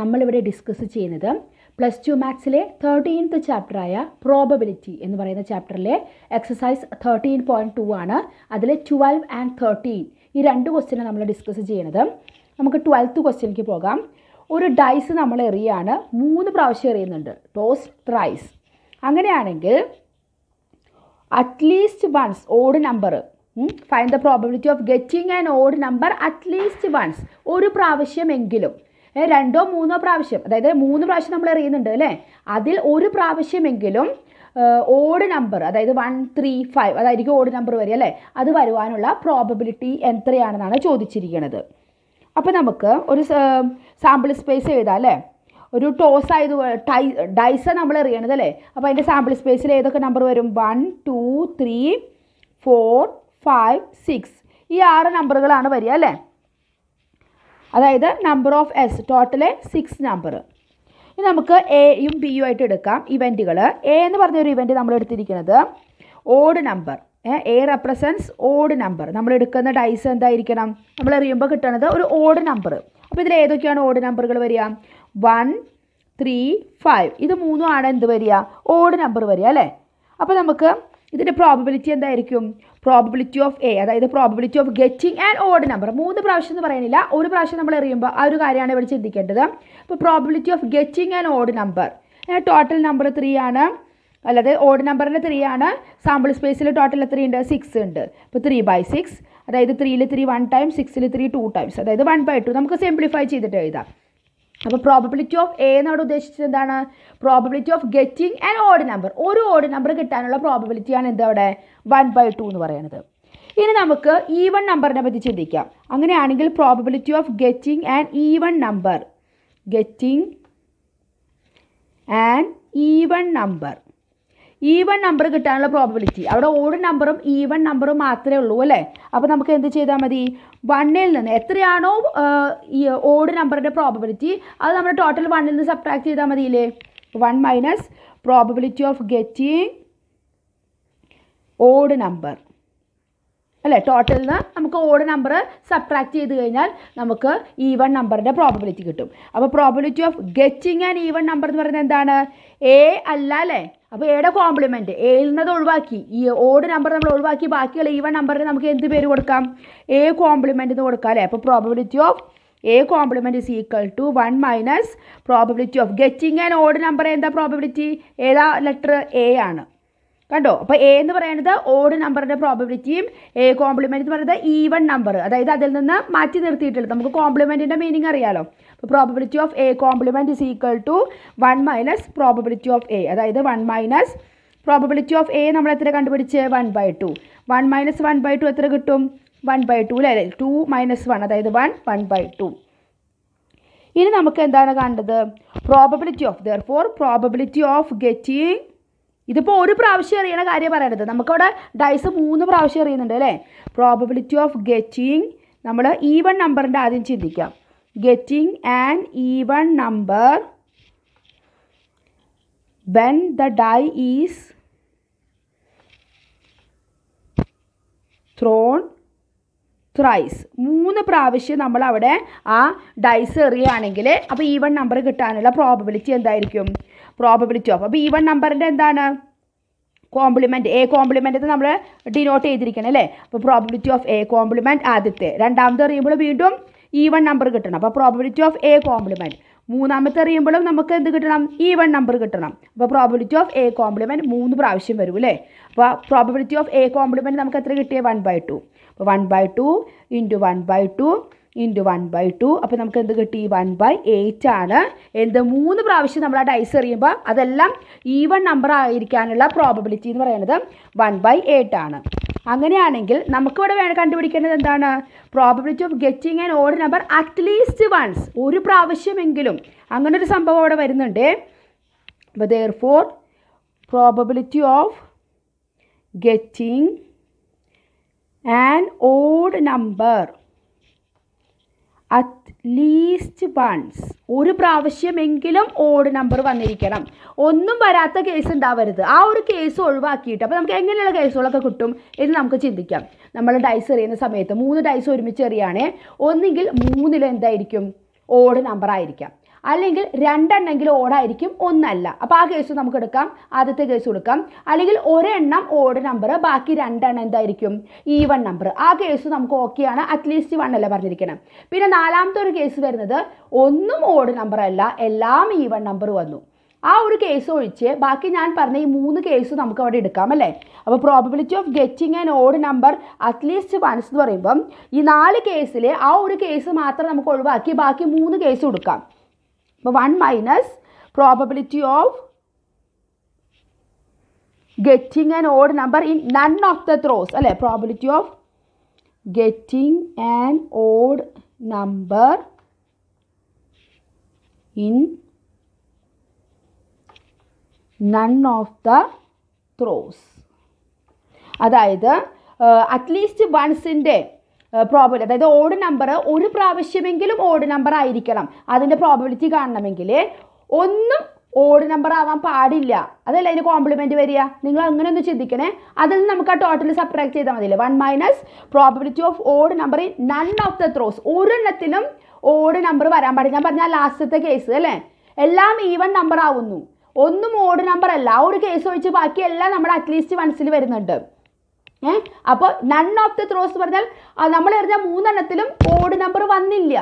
നമ്മളിവിടെ ഡിസ്കസ് ചെയ്യുന്നത് plus two മാത്സിലെ തേർട്ടീൻത്ത് ചാപ്റ്ററായ പ്രോബബിലിറ്റി എന്ന് പറയുന്ന ചാപ്റ്ററിലെ എക്സസൈസ് തേർട്ടീൻ പോയിൻറ്റ് ടു ആണ് അതിലെ ട്വൽവ് ആൻഡ് തേർട്ടീൻ ഈ രണ്ട് ക്വസ്റ്റ്യനാണ് നമ്മൾ ഡിസ്കസ് ചെയ്യുന്നത് നമുക്ക് ട്വൽത്ത് ക്വസ്റ്റ്യനിലേക്ക് പോകാം ഒരു ഡൈസ് നമ്മൾ എറിയാണ് മൂന്ന് പ്രാവശ്യം എറിയുന്നുണ്ട് ടോസ് ട്രൈസ് അങ്ങനെയാണെങ്കിൽ at least once odd number find the probability of getting an odd number at least once ഒരു പ്രാവശ്യമെങ്കിലും രണ്ടോ മൂന്നോ പ്രാവശ്യം അതായത് മൂന്ന് പ്രാവശ്യം നമ്മൾ എറിയുന്നുണ്ട് അല്ലേ അതിൽ ഒരു പ്രാവശ്യമെങ്കിലും ഓഡ് നമ്പർ അതായത് വൺ ത്രീ ഫൈവ് അതായിരിക്കും ഓഡ് നമ്പർ വരിക അല്ലേ അത് വരുവാനുള്ള പ്രോബബിലിറ്റി എത്രയാണെന്നാണ് ചോദിച്ചിരിക്കുന്നത് അപ്പോൾ നമുക്ക് ഒരു സാമ്പിൾ സ്പേസ് എഴുതാം അല്ലേ ഒരു ടോസ് ആയത് ടൈ ഡൈസ നമ്മൾ എറിയണത് അല്ലേ അപ്പോൾ അതിൻ്റെ സാമ്പിൾ സ്പേസിൽ ഏതൊക്കെ നമ്പർ വരും one two three four five six ഈ ആറ് നമ്പറുകളാണ് വരിക അല്ലേ അതായത് number of S total six number ഇനി നമുക്ക് എയും ബിയും ആയിട്ട് എടുക്കാം ഇവൻറ്റുകൾ എ എന്ന് പറഞ്ഞൊരു ഇവൻറ്റ് നമ്മൾ എടുത്തിരിക്കുന്നത് odd number A represents odd number നമ്മൾ എടുക്കുന്ന ഡൈസ് എന്തായിരിക്കണം നമ്മൾ എറിയുമ്പോൾ കിട്ടുന്നത് ഒരു ഓഡ് നമ്പർ അപ്പോൾ ഇതിൽ ഏതൊക്കെയാണ് ഓഡ് നമ്പറുകൾ വരിക വൺ ത്രീ ഫൈവ് ഇത് മൂന്നും ആണ് എന്ത് വരിക ഓഡ് നമ്പർ വരിക അല്ലേ അപ്പോൾ നമുക്ക് ഇതിൻ്റെ പ്രോബിലിറ്റി എന്തായിരിക്കും പ്രോബിലിറ്റി ഓഫ് എ അതായത് probability of getting and odd number മൂന്ന് പ്രാവശ്യം എന്ന് പറയുന്നില്ല ഒരു പ്രാവശ്യം നമ്മൾ എറിയുമ്പോൾ ആ ഒരു കാര്യമാണ് ഇവിടെ ചിന്തിക്കേണ്ടത് അപ്പോൾ probability of getting and odd number total number three ആണ് അല്ലാതെ ഓഡ് നമ്പറിൻ്റെ ത്രീ ആണ് സാമ്പിൾ സ്പേസിൽ ടോട്ടൽ എത്ര ഉണ്ട് സിക്സ് ഉണ്ട് അപ്പോൾ ത്രീ ബൈ സിക്സ് അതായത് ത്രീയിൽ ത്രീ വൺ ടൈം സിക്സിൽ ത്രീ ടു ടൈംസ് അതായത് വൺ ബൈ ടു നമുക്ക് സിംപ്ലിഫൈ ചെയ്തിട്ട് എഴുതാം അപ്പോൾ പ്രോബിലിറ്റി ഓഫ് എ എന്നാണ് ഉദ്ദേശിച്ചത് എന്താണ് probability of getting and odd number ഒരു ഓഡ് നമ്പർ കിട്ടാനുള്ള പ്രോബബിലിറ്റിയാണ് എന്താ അവിടെ വൺ ബൈ ടു എന്ന് പറയുന്നത് ഇനി നമുക്ക് വൺ നമ്പറിനെ പറ്റി ചിന്തിക്കാം അങ്ങനെയാണെങ്കിൽ probability of getting and one number getting and one number even e number കിട്ടാനുള്ള പ്രോബിലിറ്റി അവിടെ ഓട് നമ്പറും ഈവൺ നമ്പറും മാത്രമേ ഉള്ളൂ അല്ലേ അപ്പോൾ നമുക്ക് എന്ത് ചെയ്താൽ മതി വണ്ണിൽ നിന്ന് എത്രയാണോ ഈ ഓട് നമ്പറിൻ്റെ പ്രോബിലിറ്റി അത് നമ്മൾ ടോട്ടൽ വണ്ണിൽ നിന്ന് സബ്ട്രാക്ട് ചെയ്താൽ മതിയില്ലേ one minus probability of getting odd number അല്ലേ ടോട്ടലിൽ നിന്ന് നമുക്ക് ഓട് നമ്പർ സബ്ട്രാക്ട് ചെയ്ത് കഴിഞ്ഞാൽ നമുക്ക് ഈവൺ നമ്പറിൻ്റെ പ്രോബിലിറ്റി കിട്ടും അപ്പോൾ probability of getting and even number എന്ന് പറയുന്നത് എന്താണ് എ അല്ല അല്ലേ അപ്പോൾ എയുടെ കോംപ്ലിമെൻറ്റ് നിന്നത് ഒഴിവാക്കി ഈ ഓട് നമ്പർ നമ്മൾ ഒഴിവാക്കി ബാക്കിയുള്ള ഈവൻ നമ്പറിന് നമുക്ക് എന്ത് പേര് കൊടുക്കാം എ കോംപ്ലിമെന്റ് എന്ന് കൊടുക്കാം അല്ലേ അപ്പോൾ probability of A complement is equal to one minus probability of getting and odd number എന്താ പ്രോബബിലിറ്റി ഏതാ ലെറ്റർ എ ആണ് കണ്ടോ അപ്പോൾ എ എന്ന് പറയുന്നത് ഓട് നമ്പറിൻ്റെ പ്രോബബിലിറ്റിയും എ കോംപ്ലിമെന്റ് എന്ന് പറയുന്നത് ഈവൺ നമ്പർ അതായത് അതിൽ നിന്ന് മാറ്റി നിർത്തിയിട്ടുള്ളത് നമുക്ക് കോംപ്ലിമെൻറ്റിൻ്റെ മീനിങ് അറിയാലോ probability of A complement is equal to one minus probability of A അതായത് one minus probability of A നമ്മൾ എത്ര കണ്ടുപിടിച്ച് one by two one minus one by two എത്ര കിട്ടും വൺ ബൈ ടു അല്ലേ ടു മൈനസ് വൺ അതായത് one one by two ഇനി നമുക്ക് എന്താണ് കണ്ടത് probability of therefore probability of getting ഇതിപ്പോൾ ഒരു പ്രാവശ്യം എറിയണ കാര്യം പറയണത് നമുക്കവിടെ ഡൈസ് മൂന്ന് പ്രാവശ്യം എറിയുന്നുണ്ട് അല്ലേ പ്രോബബിലിറ്റി ഓഫ് ഗെറ്റിങ് നമ്മൾ ഈവൺ നമ്പറിൻ്റെ ആദ്യം ചിന്തിക്കാം getting an even number when the die is thrown thrice മൂന്ന് പ്രാവശ്യം നമ്മൾ അവിടെ ആ ഡൈസ് എറിയുകയാണെങ്കിൽ അപ്പോൾ ഈവൺ നമ്പർ കിട്ടാനുള്ള പ്രോബബിലിറ്റി എന്തായിരിക്കും പ്രോബബിലിറ്റി ഓഫ് അപ്പോൾ ഈവൺ നമ്പറിൻ്റെ എന്താണ് കോംപ്ലിമെൻറ്റ് എ കോംപ്ലിമെൻ്റ് നമ്മൾ ഡിനോട്ട് ചെയ്തിരിക്കണം അല്ലേ അപ്പോൾ പ്രോബിലിറ്റി ഓഫ് എ കോംപ്ലിമെൻറ്റ് ആദ്യത്തെ രണ്ടാമത് എറിയുമ്പോൾ വീണ്ടും ഈവൺ e നമ്പർ കിട്ടണം അപ്പോൾ പ്രോബിലിറ്റി ഓഫ് എ കോംപ്ലിമെൻറ്റ് മൂന്നാമത്തെ അറിയുമ്പോഴും നമുക്ക് എന്ത് കിട്ടണം ഈവൺ e നമ്പർ കിട്ടണം അപ്പോൾ പ്രോബിലിറ്റി ഓഫ് എ കോംപ്ലിമെൻറ്റ് മൂന്ന് പ്രാവശ്യം വരും അല്ലേ അപ്പോൾ പ്രോബിലിറ്റി ഓഫ് എ കോംപ്ലിമെൻറ്റ് നമുക്ക് എത്ര കിട്ടിയത് വൺ ബൈ ടു അപ്പോൾ one by two into one by two into one by two അപ്പോൾ നമുക്ക് എന്ത് കിട്ടി വൺ ബൈ എയ്റ്റ് ആണ് എന്ത് മൂന്ന് പ്രാവശ്യം നമ്മൾ ആ ഡൈസ് എറിയുമ്പോൾ അതെല്ലാം ഈവൺ നമ്പർ ആയിരിക്കാനുള്ള പ്രോബിലിറ്റി എന്ന് പറയുന്നത് വൺ ബൈ എയ്റ്റ് ആണ് അങ്ങനെയാണെങ്കിൽ നമുക്കിവിടെ വേണം കണ്ടുപിടിക്കേണ്ടത് എന്താണ് probability of getting and odd number at least once ഒരു പ്രാവശ്യമെങ്കിലും അങ്ങനെ ഒരു സംഭവം അവിടെ വരുന്നുണ്ട് അപ്പോൾ therefore probability of getting and odd number at least once ഒരു പ്രാവശ്യമെങ്കിലും ഓഡ് നമ്പർ വന്നിരിക്കണം ഒന്നും വരാത്ത കേസ് ഉണ്ടാവരുത് ആ ഒരു കേസ് ഒഴിവാക്കിയിട്ട് അപ്പോൾ നമുക്ക് എങ്ങനെയുള്ള കേസുകളൊക്കെ കിട്ടും എന്ന് നമുക്ക് ചിന്തിക്കാം നമ്മൾ ഡൈസ് എറിയുന്ന സമയത്ത് മൂന്ന് ഡൈസ് ഒരുമിച്ച് എറിയാണേ ഒന്നുകിൽ മൂന്നിൽ എന്തായിരിക്കും ഓഡ് നമ്പർ ആയിരിക്കാം അല്ലെങ്കിൽ രണ്ടെണ്ണമെങ്കിലും ഓടായിരിക്കും ഒന്നല്ല അപ്പോൾ ആ കേസ് നമുക്ക് എടുക്കാം ആദ്യത്തെ കേസ് കൊടുക്കാം അല്ലെങ്കിൽ ഒരെണ്ണം ഓട് നമ്പർ ബാക്കി രണ്ടെണ്ണം എന്തായിരിക്കും ഈ വൺ നമ്പർ ആ കേസ് നമുക്ക് ഓക്കെയാണ് അറ്റ്ലീസ്റ്റ് വൺ അല്ല പറഞ്ഞിരിക്കണം പിന്നെ നാലാമത്തെ ഒരു കേസ് വരുന്നത് ഒന്നും ഓട് നമ്പർ അല്ല എല്ലാം ഈ വൺ നമ്പർ വന്നു ആ ഒരു കേസ് ഒഴിച്ച് ബാക്കി ഞാൻ പറഞ്ഞ ഈ മൂന്ന് കേസ് നമുക്ക് അവിടെ എടുക്കാം അല്ലേ അപ്പോൾ probability of getting and odd number at least once എന്ന് പറയുമ്പം ഈ നാല് കേസിൽ ആ ഒരു കേസ് മാത്രം നമുക്ക് ഒഴിവാക്കി ബാക്കി മൂന്ന് കേസ് കൊടുക്കാം 1 minus probability of getting an odd number in none of the throws. Alle, probability of getting an odd number in none of the none of the throws അതായത് അറ്റ്ലീസ്റ്റ് uh, വൺസിൻ്റെ probability അതായത് odd number ഒരു പ്രാവശ്യമെങ്കിലും odd number ആയിരിക്കണം അതിൻ്റെ probability കാണണമെങ്കിൽ ഒന്നും odd number ആവാൻ പാടില്ല അതല്ല അതിന് കോംപ്ലിമെൻറ്റ് വരിക നിങ്ങൾ അങ്ങനെ ഒന്ന് ചിന്തിക്കണേ അതിൽ നിന്ന് നമുക്ക് ആ ടോട്ടൽ സബ്ട്രാക്ട് ചെയ്താൽ മതി one minus probability of odd number in none of the throws ഒരെണ്ണത്തിലും ഓഡ് നമ്പർ വരാൻ പാടില്ല ഞാൻ പറഞ്ഞ ലാസ്റ്റത്തെ കേസ് അല്ലേ എല്ലാം ഈവൺ നമ്പർ ആവുന്നു ഒന്നും ഓഡ് നമ്പർ അല്ല ആ ഒരു കേസ് ഒഴിച്ച് ബാക്കി എല്ലാം അറ്റ്ലീസ്റ്റ് വൺസിൽ വരുന്നുണ്ട് ഏ അപ്പോൾ നൺ ഓഫ് ദി ത്രോസ് പറഞ്ഞാൽ നമ്മൾ എറിഞ്ഞ മൂന്നെണ്ണത്തിലും കോഡ് നമ്പർ വന്നില്ല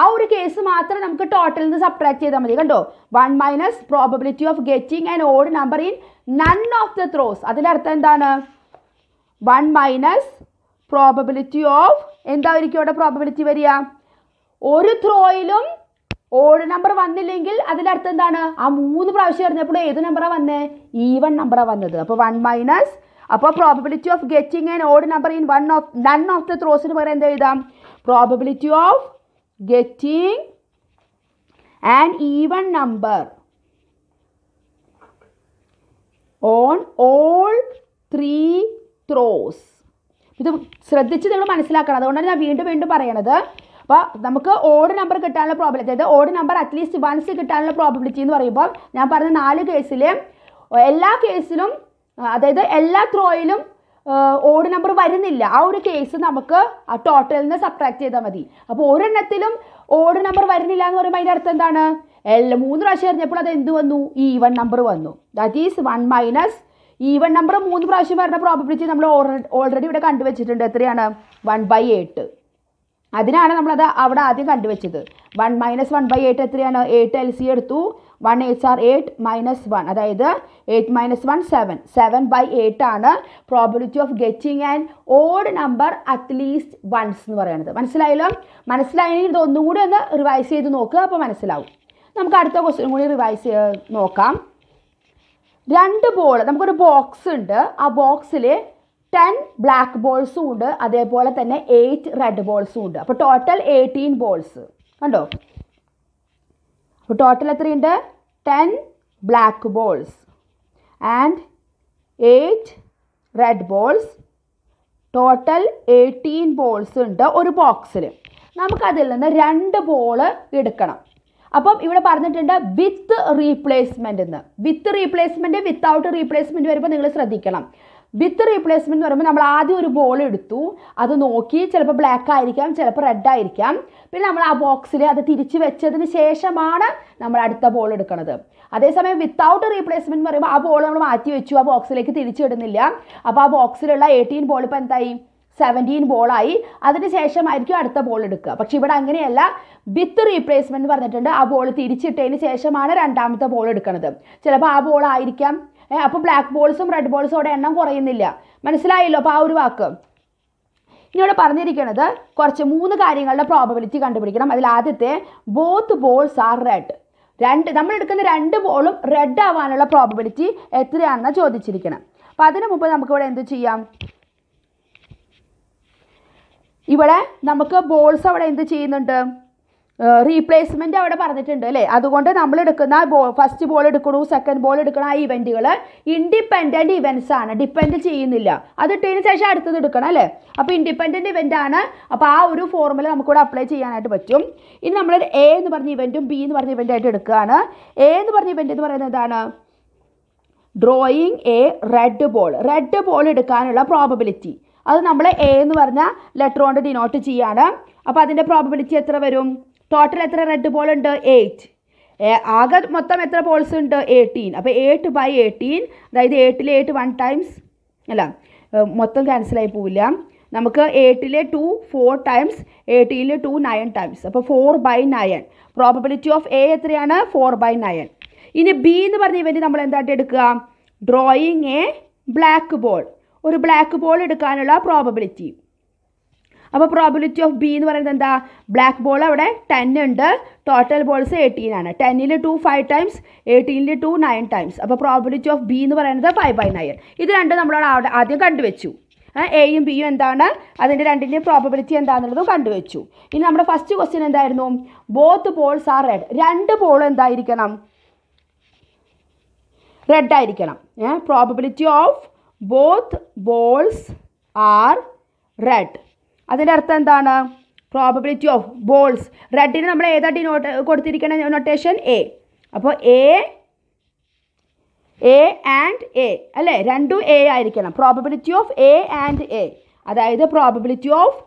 ആ ഒരു കേസ് മാത്രം നമുക്ക് ടോട്ടലിൽ നിന്ന് സബ്ട്രാക്ട് ചെയ്താൽ മതി കണ്ടോ one minus probability of getting and odd number in none of the throws അതിലർത്ഥം എന്താണ് വൺ മൈനസ് പ്രോബബിലിറ്റി ഓഫ് എന്തായിരിക്കും അവിടെ പ്രോബബിലിറ്റി വരിക ഒരു ത്രോയിലും ഓഡ് നമ്പർ വന്നില്ലെങ്കിൽ അതിലർത്ഥം എന്താണ് ആ മൂന്ന് പ്രാവശ്യം എറിഞ്ഞപ്പോൾ ഏത് നമ്പറാണ് വന്നത് ഈവൺ നമ്പറാണ് വന്നത് അപ്പോൾ വൺ മൈനസ് അപ്പോൾ probability of getting an odd number in one of none of the ത്രോസിന് പകരം എന്താ എഴുതാം probability of getting an even number on all three throws ഇത് ശ്രദ്ധിച്ച് നിങ്ങൾ മനസ്സിലാക്കണം അതുകൊണ്ടാണ് ഞാൻ വീണ്ടും വീണ്ടും പറയണത് അപ്പോൾ നമുക്ക് ഓഡ് നമ്പർ കിട്ടാനുള്ള പ്രോബിലിറ്റി അതായത് ഓഡ് നമ്പർ അറ്റ്ലീസ്റ്റ് വൺസ് കിട്ടാനുള്ള പ്രോബിലിറ്റി എന്ന് പറയുമ്പോൾ ഞാൻ പറഞ്ഞ നാല് കേസിൽ എല്ലാ കേസിലും അതായത് എല്ലാ ത്രോയിലും ഓഡ് നമ്പർ വരുന്നില്ല ആ ഒരു കേസ് നമുക്ക് ആ ടോട്ടലിൽ നിന്ന് സബ്ട്രാക്ട് ചെയ്താൽ മതി അപ്പോൾ ഒരെണ്ണത്തിലും ഓഡ് നമ്പർ വരുന്നില്ല എന്ന് പറയുമ്പോൾ അതിൻ്റെ അർത്ഥം എന്താണ് എല്ലാം മൂന്ന് പ്രാവശ്യം അറിഞ്ഞപ്പോൾ അത് എന്ത് വന്നു ഈവൺ നമ്പർ വന്നു that is one minus even number മൂന്ന് പ്രാവശ്യം വരുന്ന പ്രോബിലിറ്റി നമ്മൾ ഓൾറെഡി ഇവിടെ കണ്ടുവച്ചിട്ടുണ്ട് എത്രയാണ് വൺ ബൈ എയ്റ്റ് അതിനാണ് നമ്മളത് അവിടെ ആദ്യം കണ്ടുവച്ചത് one minus one by eight എത്രയാണ് എയ്റ്റ് എൽ സി എടുത്തു one eights are eight minus one അതായത് eight minus one seven seven by eight ആണ് probability of getting and odd number at least once എന്ന് പറയുന്നത് മനസ്സിലായല്ലോ മനസ്സിലായെങ്കിൽ ഇത് ഒന്നുകൂടി ഒന്ന് റിവൈസ് ചെയ്ത് നോക്കുക അപ്പോൾ മനസ്സിലാവും നമുക്ക് അടുത്ത ക്വസ്റ്റ്യൻ കൂടി റിവൈസ് നോക്കാം രണ്ട് ബോൾ നമുക്കൊരു ബോക്സ് ഉണ്ട് ആ ബോക്സിൽ ടെൻ ബ്ലാക്ക് ബോൾസും ഉണ്ട് അതേപോലെ തന്നെ എയ്റ്റ് റെഡ് ബോൾസും ഉണ്ട് അപ്പോൾ ടോട്ടൽ എയ്റ്റീൻ ബോൾസ് കണ്ടോ അപ്പോൾ ടോട്ടൽ എത്രയുണ്ട് ten black balls and eight red balls total eighteen balls ഉണ്ട് ഒരു ബോക്സിൽ നമുക്കതിൽ നിന്ന് രണ്ട് ബോൾ എടുക്കണം അപ്പം ഇവിടെ പറഞ്ഞിട്ടുണ്ട് വിത്ത് റീപ്ലേസ്മെൻറ്റ് എന്ന് വിത്ത് റീപ്ലേസ്മെൻറ്റ് വിത്തൗട്ട് റീപ്ലേസ്മെൻറ്റ് വരുമ്പോൾ നിങ്ങൾ ശ്രദ്ധിക്കണം വിത്ത് റീപ്ലേസ്മെൻറ്റ് എന്ന് പറയുമ്പോൾ നമ്മൾ ആദ്യം ഒരു ബോൾ എടുത്തു അത് നോക്കി ചിലപ്പോൾ ബ്ലാക്ക് ആയിരിക്കാം ചിലപ്പോൾ റെഡ് ആയിരിക്കാം പിന്നെ നമ്മൾ ആ ബോക്സിൽ അത് തിരിച്ച് വെച്ചതിന് ശേഷമാണ് നമ്മൾ അടുത്ത ബോൾ എടുക്കുന്നത് അതേസമയം വിത്തൗട്ട് റീപ്ലേസ്മെൻറ്റ് എന്ന് പറയുമ്പോൾ ആ ബോൾ നമ്മൾ മാറ്റി വെച്ചു ആ ബോക്സിലേക്ക് തിരിച്ചിടുന്നില്ല അപ്പോൾ ആ ബോക്സിലുള്ള എയ്റ്റീൻ ബോൾ ഇപ്പോൾ എന്തായി സെവൻറ്റീൻ ബോളായി ശേഷമായിരിക്കും അടുത്ത ബോൾ എടുക്കുക പക്ഷെ ഇവിടെ അങ്ങനെയല്ല വിത്ത് റീപ്ലേസ്മെൻറ്റ് പറഞ്ഞിട്ടുണ്ട് ആ ബോൾ തിരിച്ചിട്ടതിന് ശേഷമാണ് രണ്ടാമത്തെ ബോൾ എടുക്കുന്നത് ചിലപ്പോൾ ആ ബോൾ ആയിരിക്കാം അപ്പോൾ ബ്ലാക്ക് ബോൾസും റെഡ് അവിടെ എണ്ണം കുറയുന്നില്ല മനസ്സിലായല്ലോ അപ്പോൾ ആ ഒരു വാക്ക് ഇനിയോട് പറഞ്ഞിരിക്കുന്നത് കുറച്ച് മൂന്ന് കാര്യങ്ങളുടെ പ്രോബബിലിറ്റി കണ്ടുപിടിക്കണം അതിൽ ആദ്യത്തെ ബോത്ത് ബോൾസ് ആർ റെഡ് രണ്ട് നമ്മൾ എടുക്കുന്ന രണ്ട് ബോളും റെഡ് ആവാനുള്ള പ്രോബബിലിറ്റി എത്രയാണെന്ന് ചോദിച്ചിരിക്കണം അപ്പം അതിനു മുമ്പ് നമുക്കിവിടെ എന്ത് ചെയ്യാം ഇവിടെ നമുക്ക് ബോൾസ് അവിടെ എന്ത് ചെയ്യുന്നുണ്ട് റീപ്ലേസ്മെൻ്റ് അവിടെ പറഞ്ഞിട്ടുണ്ട് അല്ലേ അതുകൊണ്ട് നമ്മൾ എടുക്കുന്ന ബോ ഫസ്റ്റ് ബോൾ എടുക്കണു സെക്കൻഡ് ബോൾ എടുക്കണ ആ ഇവൻറ്റുകൾ ഇൻഡിപെൻഡൻറ്റ് ഇവൻറ്റ്സ് ആണ് ഡിപ്പെൻഡ് ചെയ്യുന്നില്ല അത് ഇട്ടതിന് ശേഷം അടുത്തത് എടുക്കണം അല്ലേ അപ്പോൾ ഇൻഡിപെൻഡൻറ്റ് ഇവൻ്റ് ആണ് അപ്പോൾ ആ ഒരു ഫോർമുല നമുക്കിവിടെ അപ്ലൈ ചെയ്യാനായിട്ട് പറ്റും ഇനി നമ്മൾ എ എന്ന് പറഞ്ഞ ഇവൻറ്റും ബി എന്ന് പറഞ്ഞ ആയിട്ട് എടുക്കുകയാണ് എ എന്ന് പറഞ്ഞ ഇവൻ്റ് എന്ന് പറയുന്നത് എന്താണ് drawing A red ball red ball എടുക്കാനുള്ള പ്രോബബിലിറ്റി അത് നമ്മൾ എ എന്ന് പറഞ്ഞ ലെറ്റർ കൊണ്ട് ഡിനോട്ട് ചെയ്യാണ് അപ്പോൾ അതിൻ്റെ പ്രോബിലിറ്റി എത്ര വരും ടോട്ടൽ എത്ര റെഡ് ബോൾ ഉണ്ട് എയ്റ്റ് ആകെ മൊത്തം എത്ര ബോൾസ് ഉണ്ട് എയ്റ്റീൻ അപ്പോൾ എയ്റ്റ് ബൈ എയ്റ്റീൻ അതായത് എയ്റ്റിൽ എയ്റ്റ് വൺ ടൈംസ് അല്ല മൊത്തം ക്യാൻസലായി പോവില്ല നമുക്ക് എയ്റ്റിലെ ടു ഫോർ ടൈംസ് എയ്റ്റീനിലെ ടു നയൻ ടൈംസ് അപ്പോൾ four by nine probability of A എത്രയാണ് ഫോർ ബൈ നയൻ ഇനി ബി എന്ന് പറഞ്ഞ ഇവൻറ്റ് നമ്മൾ എന്തായിട്ട് എടുക്കുക ഡ്രോയിങ് എ ബ്ലാക്ക് ബോൾ ഒരു ബ്ലാക്ക് ബോൾ എടുക്കാനുള്ള പ്രോബബിലിറ്റി അപ്പോൾ പ്രോബിലിറ്റി ഓഫ് ബി എന്ന് പറയുന്നത് എന്താ ബ്ലാക്ക് ബോൾ അവിടെ ടെൻ ഉണ്ട് ടോട്ടൽ ബോൾസ് എയ്റ്റീൻ ആണ് ടെന്നിൽ ടു ഫൈവ് ടൈംസ് എയ്റ്റീനിൽ ടു നയൻ ടൈംസ് അപ്പോൾ പ്രോബിലിറ്റി ഓഫ് ബി എന്ന് പറയുന്നത് ഫൈവ് ബൈ നയൻ ഇത് രണ്ട് നമ്മൾ ആദ്യം കണ്ടുവച്ചു എയും ബിയും എന്താണ് അതിൻ്റെ രണ്ടിൻ്റെയും പ്രോബബിലിറ്റി എന്താണെന്നുള്ളതും കണ്ടുവച്ചു ഇനി നമ്മുടെ ഫസ്റ്റ് ക്വസ്റ്റ്യൻ എന്തായിരുന്നു ബോത്ത് ബോൾസ് ആർ റെഡ് രണ്ട് ബോൾ എന്തായിരിക്കണം റെഡ് ആയിരിക്കണം probability of both balls are red അതിൻ്റെ അർത്ഥം എന്താണ് പ്രോബിലിറ്റി ഓഫ് ബോൾസ് റെഡിന് നമ്മൾ ഏതാ ഡിനോട്ട് കൊടുത്തിരിക്കണ നൊട്ടേഷൻ എ അപ്പോൾ എ എ ആൻഡ് എ അല്ലേ രണ്ടു എ ആയിരിക്കണം probability of A and A അതായത് probability of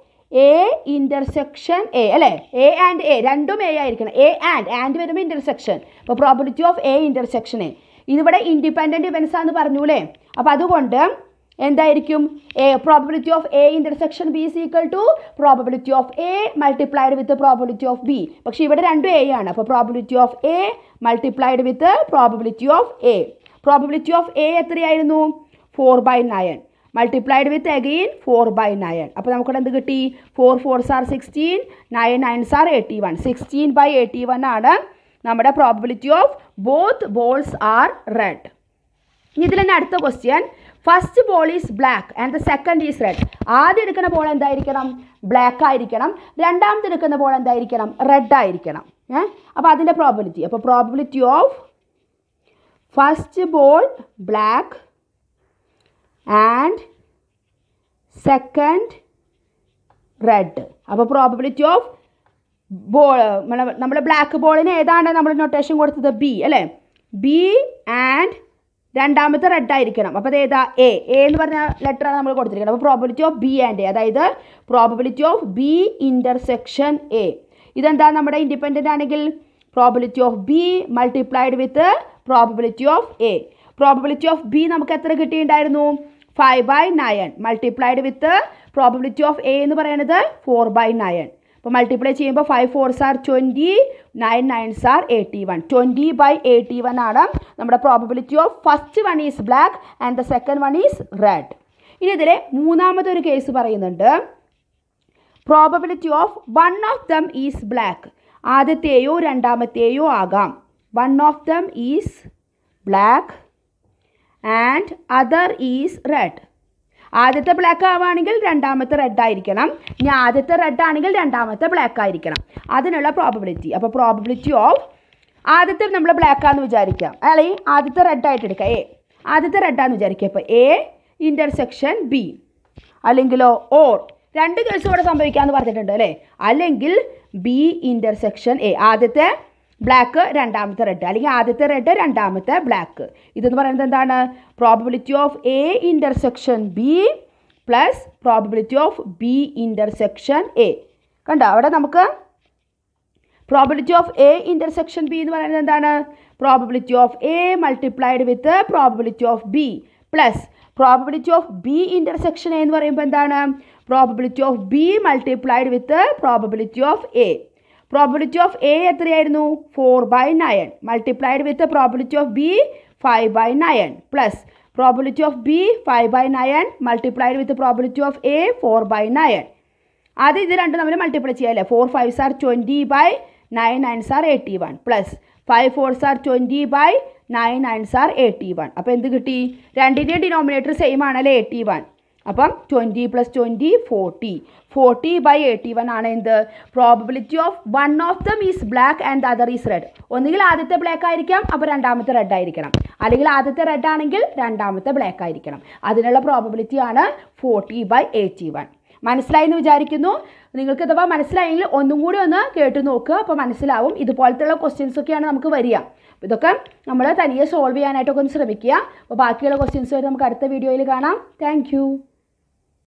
A intersection A അല്ലേ എ ആൻഡ് എ രണ്ടും എ ആയിരിക്കണം എ ആൻഡ് ആൻഡ് വരുമ്പോൾ ഇൻ്റർസെക്ഷൻ അപ്പോൾ probability of A intersection A ഇതിവിടെ ഇൻഡിപെൻഡൻറ്റ് ഇവൻസ് ആണെന്ന് പറഞ്ഞൂലേ അപ്പോൾ അതുകൊണ്ട് എന്തായിരിക്കും A probability of A intersection B is equal to probability of A multiplied with probability of B പക്ഷേ ഇവിടെ രണ്ടും എ ആണ് അപ്പോൾ probability of A multiplied with probability of A probability of A എത്രയായിരുന്നു four by nine multiplied with again four by nine അപ്പോൾ നമുക്കിവിടെ എന്ത് കിട്ടി four four are sixteen nine nine are eighty one sixteen by eighty one ആണ് നമ്മുടെ probability of both balls are red ഇതിൽ തന്നെ അടുത്ത question first ball is black and the second is red ആദ്യം എടുക്കുന്ന ബോൾ എന്തായിരിക്കണം ബ്ലാക്ക് ആയിരിക്കണം രണ്ടാമത് എടുക്കുന്ന ബോൾ എന്തായിരിക്കണം റെഡ് ആയിരിക്കണം ഏ അപ്പോൾ അതിൻ്റെ പ്രോബിലിറ്റി അപ്പോൾ probability of first ball black and second red അപ്പോൾ പ്രോബിലിറ്റി ഓഫ് ബോൾ നമ്മൾ ബ്ലാക്ക് ബോളിന് ഏതാണ് നമ്മൾ നൊട്ടേഷൻ കൊടുത്തത് ബി അല്ലേ ബി ആൻഡ് രണ്ടാമത്തെ റെഡ് ആയിരിക്കണം അപ്പോൾ അത് ഏതാ എ എ എന്ന് പറഞ്ഞ ലെറ്ററാണ് നമ്മൾ കൊടുത്തിരിക്കുന്നത് അപ്പോൾ probability of B and A അതായത് probability of B intersection A ഇതെന്താ നമ്മുടെ ഇൻഡിപെൻഡൻ്റ് ആണെങ്കിൽ probability of B multiplied with probability of A probability of B നമുക്ക് എത്ര കിട്ടിയിട്ടുണ്ടായിരുന്നു five by nine multiplied with probability of A എന്ന് പറയുന്നത് ഫോർ ബൈ നയൻ അപ്പോൾ മൾട്ടിപ്ലൈ ചെയ്യുമ്പോൾ five four are twenty nine nine are eighty one twenty by eighty one ആണ് നമ്മുടെ probability of first one is black and the second one is red ഇനി ഇതിലെ മൂന്നാമത്തെ ഒരു കേസ് പറയുന്നുണ്ട് probability of one of them is black ആദ്യത്തെയോ രണ്ടാമത്തെയോ ആകാം one of them is black and other is red ആദ്യത്തെ ബ്ലാക്ക് ആവുകയാണെങ്കിൽ രണ്ടാമത്തെ റെഡ് ആയിരിക്കണം ഇനി ആദ്യത്തെ റെഡ് ആണെങ്കിൽ രണ്ടാമത്തെ ബ്ലാക്ക് ആയിരിക്കണം അതിനുള്ള പ്രോബബിലിറ്റി അപ്പോൾ പ്രോബബിലിറ്റി ഓഫ് ആദ്യത്തെ നമ്മൾ ബ്ലാക്ക് ആണെന്ന് വിചാരിക്കാം അല്ലെങ്കിൽ ആദ്യത്തെ റെഡ് ആയിട്ട് എടുക്കുക എ ആദ്യത്തെ റെഡാന്ന് വിചാരിക്കുക അപ്പോൾ എ ഇൻ്റർസെക്ഷൻ ബി അല്ലെങ്കിലോ ഓർ രണ്ട് കേസും ഇവിടെ സംഭവിക്കാമെന്ന് പറഞ്ഞിട്ടുണ്ട് അല്ലേ അല്ലെങ്കിൽ ബി ഇൻ്റർസെക്ഷൻ എ ആദ്യത്തെ ബ്ലാക്ക് രണ്ടാമത്തെ റെഡ് അല്ലെങ്കിൽ ആദ്യത്തെ റെഡ് രണ്ടാമത്തെ ബ്ലാക്ക് ഇതെന്ന് പറയുന്നത് എന്താണ് probability of A intersection B plus probability of B intersection A കണ്ടോ അവിടെ നമുക്ക് probability of A intersection B എന്ന് പറയുന്നത് എന്താണ് probability of A multiplied with probability of B plus probability of B intersection A എന്ന് പറയുമ്പോൾ എന്താണ് probability of B multiplied with probability of A probability of A എത്രയായിരുന്നു four by nine multiplied with probability of B five by nine plus probability of B five by nine multiplied with probability of A four by nine അത് ഇത് രണ്ടും നമ്മൾ multiply ചെയ്യാം അല്ലേ four five are twenty by nine nine are eighty one plus five four are twenty by nine nine are eighty one അപ്പോൾ എന്ത് കിട്ടി രണ്ടിൻ്റെയും ഡിനോമിനേറ്റർ സെയിം ആണല്ലേ എയ്റ്റി വൺ അപ്പം twenty plus twenty forty forty by eighty one ആണ് എന്ത് probability of one of them is black and other is red ഒന്നുകിൽ ആദ്യത്തെ ബ്ലാക്ക് ആയിരിക്കാം അപ്പോൾ രണ്ടാമത്തെ റെഡ് ആയിരിക്കണം അല്ലെങ്കിൽ ആദ്യത്തെ റെഡ് ആണെങ്കിൽ രണ്ടാമത്തെ ബ്ലാക്ക് ആയിരിക്കണം അതിനുള്ള പ്രോബിലിറ്റി ആണ് ഫോർട്ടി ബൈ എയ്റ്റി വൺ മനസ്സിലായി എന്ന് വിചാരിക്കുന്നു നിങ്ങൾക്ക് അഥവാ മനസ്സിലായെങ്കിൽ ഒന്നും കൂടി ഒന്ന് കേട്ട് നോക്കുക അപ്പോൾ മനസ്സിലാവും ഇതുപോലത്തുള്ള ക്വസ്റ്റ്യൻസ് ഒക്കെയാണ് നമുക്ക് വരിക ഇതൊക്കെ നമ്മൾ തനിയെ സോൾവ് ചെയ്യാനായിട്ടൊക്കെ ഒന്ന് ശ്രമിക്കുക അപ്പോൾ ബാക്കിയുള്ള ക്വസ്റ്റ്യൻസ് വരെ നമുക്ക് അടുത്ത വീഡിയോയിൽ കാണാം താങ്ക്